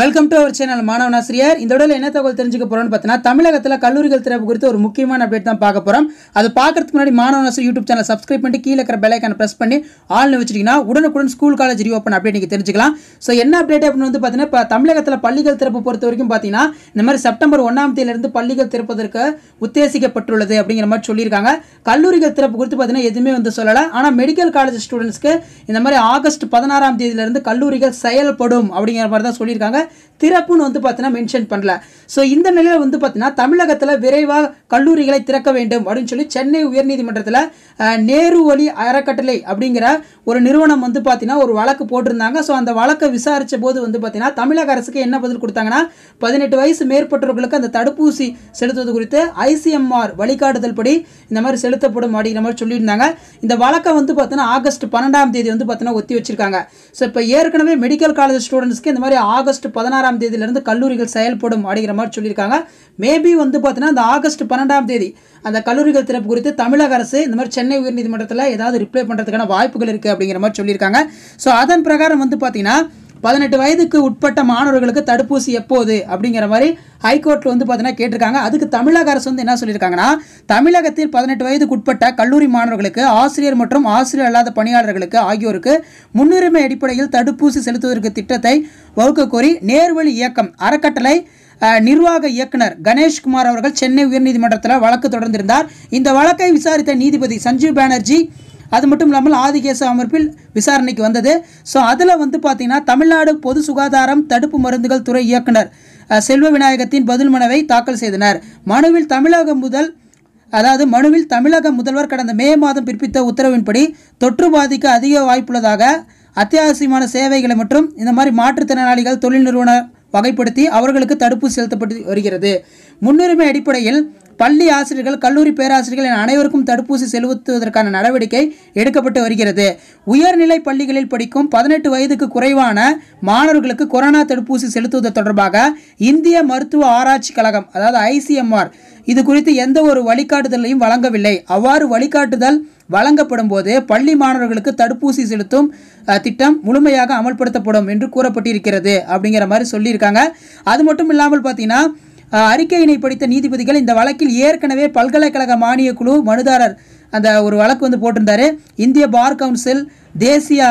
welcome to our channel மாணவன் ஆசிரியர் இந்த உடல என்ன தகவல் தெரிஞ்சுக்க போறோம்னு பார்த்தீங்கன்னா தமிழகத்தில் கல்லூரிகள் திறப்பு குறித்து ஒரு முக்கியமான அப்டேட் தான் பார்க்க போகிறோம் அது பார்க்கறதுக்கு முன்னாடி மாணவன் ஆசிரியர் யூடியூப் சேனல் சப்ஸ்கிரைப் பண்ணி கீழே இருக்கிற பெலைக்கான ப்ரெஸ் பண்ணி ஆள் வச்சிட்டிங்கன்னா உடனுக்குடன் ஸ்கூல் காலேஜ் ஓப்பன் அப்டேட் நீங்கள் தெரிஞ்சுக்கலாம் ஸோ என்ன அப்டேட் அப்படின்னு வந்து பார்த்தீங்கன்னா இப்போ தமிழகத்தில் பள்ளிகள் திறப்பு பொறுத்த வரைக்கும் பார்த்தீங்கன்னா இந்த மாதிரி செப்டம்பர் ஒன்றாம் தேதியிலிருந்து பள்ளிகள் திறப்பதற்கு உத்தேசிக்கப்பட்டுள்ளது அப்படிங்கிற மாதிரி சொல்லியிருக்காங்க கல்லூரிகள் திறப்பு குறித்து பார்த்தீங்கன்னா எதுவுமே வந்து சொல்லலை ஆனால் மெடிக்கல் காலேஜ் ஸ்டூடெண்ட்ஸ்க்கு இந்த மாதிரி ஆகஸ்ட் பதினாறாம் தேதியிலிருந்து கல்லூரிகள் செயல்படும் அப்படிங்கிற மாதிரி தான் சொல்லியிருக்காங்க திறப்புன்னு வந்து பார்த்தீங்கன்னா மென்ஷன் பண்ணல ஸோ இந்த நிலையில் வந்து பார்த்தீங்கன்னா தமிழகத்தில் விரைவாக கல்லூரிகளை திறக்க வேண்டும் அப்படின்னு சொல்லி சென்னை உயர்நீதிமன்றத்தில் நேரு ஒலி அறக்கட்டளை அப்படிங்கிற ஒரு நிறுவனம் வந்து பார்த்தீங்கன்னா ஒரு வழக்கு போட்டிருந்தாங்க ஸோ அந்த வழக்கை விசாரித்த போது வந்து பார்த்தீங்கன்னா தமிழக அரசுக்கு என்ன பதில் கொடுத்தாங்கன்னா பதினெட்டு வயசு மேற்பட்டவர்களுக்கு அந்த தடுப்பூசி செலுத்துவது குறித்து ஐசிஎம்ஆர் வழிகாட்டுதல் படி இந்த மாதிரி செலுத்தப்படும் அப்படிங்கிற மாதிரி சொல்லியிருந்தாங்க இந்த வழக்கை வந்து பார்த்தீங்கன்னா ஆகஸ்ட் பன்னெண்டாம் தேதி வந்து பார்த்தீங்கன்னா ஒத்தி வச்சிருக்காங்க ஸோ இப்போ ஏற்கனவே மெடிக்கல் காலேஜ் ஸ்டூடெண்ட்ஸ்க்கு இந்த மாதிரி ஆகஸ்ட் பதினாறாம் தேதியிலேருந்து கல்லூரிகள் செயல்படும் அப்படிங்கிற மாதிரி சொல்லியிருக்காங்க மேபி வந்து பார்த்தீங்கன்னா அந்த ஆகஸ்ட் பன்னெண்டாம் தேதி அந்த கல்லூரிகள் திறப்பு குறித்து தமிழக அரசு இந்த மாதிரி சென்னை உயர்நீதிமன்றத்தில் ஏதாவது ரிப்ளை பண்ணுறதுக்கான வாய்ப்புகள் இருக்குது அப்படிங்கிற மாதிரி சொல்லியிருக்காங்க ஸோ அதன் பிரகாரம் வந்து பார்த்திங்கன்னா பதினெட்டு வயதுக்கு உட்பட்ட மாணவர்களுக்கு தடுப்பூசி எப்போது அப்படிங்கிற மாதிரி ஹைகோர்ட்ல வந்து பார்த்தீங்கன்னா கேட்டிருக்காங்க அதுக்கு தமிழக அரசு வந்து என்ன சொல்லியிருக்காங்கன்னா தமிழகத்தில் பதினெட்டு வயதுக்கு உட்பட்ட கல்லூரி மாணவர்களுக்கு ஆசிரியர் மற்றும் ஆசிரியர் அல்லாத பணியாளர்களுக்கு ஆகியோருக்கு முன்னுரிமை அடிப்படையில் தடுப்பூசி செலுத்துவதற்கு திட்டத்தை வகுக்க கோரி நேர்வழி இயக்கம் அறக்கட்டளை நிர்வாக இயக்குனர் கணேஷ்குமார் அவர்கள் சென்னை உயர்நீதிமன்றத்தில் வழக்கு தொடர்ந்திருந்தார் இந்த வழக்கை விசாரித்த நீதிபதி சஞ்சீவ் பானர்ஜி அது மட்டும் இல்லாமல் ஆதிகேச அமர்ப்பில் விசாரணைக்கு வந்தது ஸோ அதில் வந்து பார்த்தீங்கன்னா தமிழ்நாடு பொது சுகாதாரம் தடுப்பு மருந்துகள் துறை இயக்குனர் செல்வ விநாயகத்தின் பதில் மனுவை தாக்கல் செய்தனர் மனுவில் தமிழக முதல் அதாவது மனுவில் தமிழக முதல்வர் கடந்த மே மாதம் பிறப்பித்த உத்தரவின்படி தொற்று பாதிக்க அதிக வாய்ப்புள்ளதாக அத்தியாவசியமான சேவைகளை மற்றும் இந்த மாதிரி மாற்றுத்திறனாளிகள் தொழில் நிறுவன வகைப்படுத்தி அவர்களுக்கு தடுப்பு செலுத்தப்பட்டு வருகிறது முன்னுரிமை அடிப்படையில் பள்ளி ஆசிரியர்கள் கல்லூரி பேராசிரியர்கள் என அனைவருக்கும் தடுப்பூசி செலுத்துவதற்கான நடவடிக்கை எடுக்கப்பட்டு வருகிறது உயர்நிலை பள்ளிகளில் படிக்கும் பதினெட்டு வயதுக்கு குறைவான மாணவர்களுக்கு கொரோனா தடுப்பூசி செலுத்துவது தொடர்பாக இந்திய மருத்துவ ஆராய்ச்சி கழகம் அதாவது ஐசிஎம்ஆர் இது குறித்து எந்த ஒரு வழிகாட்டுதலையும் வழங்கவில்லை அவ்வாறு வழிகாட்டுதல் வழங்கப்படும் போது பள்ளி மாணவர்களுக்கு தடுப்பூசி செலுத்தும் திட்டம் முழுமையாக அமல்படுத்தப்படும் என்று கூறப்பட்டிருக்கிறது அப்படிங்கிற மாதிரி சொல்லியிருக்காங்க அது மட்டும் இல்லாமல் பார்த்தீங்கன்னா அறிக்கையினை படித்த நீதிபதிகள் இந்த வழக்கில் ஏற்கனவே பல்கலைக்கழக மானிய குழு மனுதாரர் அந்த ஒரு வழக்கு வந்து போட்டிருந்தாரு இந்திய பார் கவுன்சில் தேசிய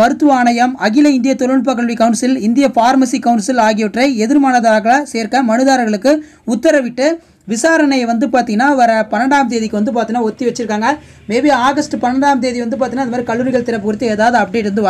மருத்துவ ஆணையம் அகில இந்திய தொழில்நுட்ப கல்வி கவுன்சில் இந்திய பார்மசி கவுன்சில் ஆகியவற்றை எதிர்மானதாக சேர்க்க மனுதாரர்களுக்கு உத்தரவிட்டு விசாரணையை வந்து பார்த்தீங்கன்னா வர பன்னெண்டாம் தேதிக்கு வந்து பார்த்தீங்கன்னா ஒத்தி வச்சிருக்காங்க மேபி ஆகஸ்ட் பன்னெண்டாம் தேதி வந்து பார்த்தீங்கன்னா அது மாதிரி கல்லூரிகள் திறப்பு குறித்து ஏதாவது அப்டேட் வந்து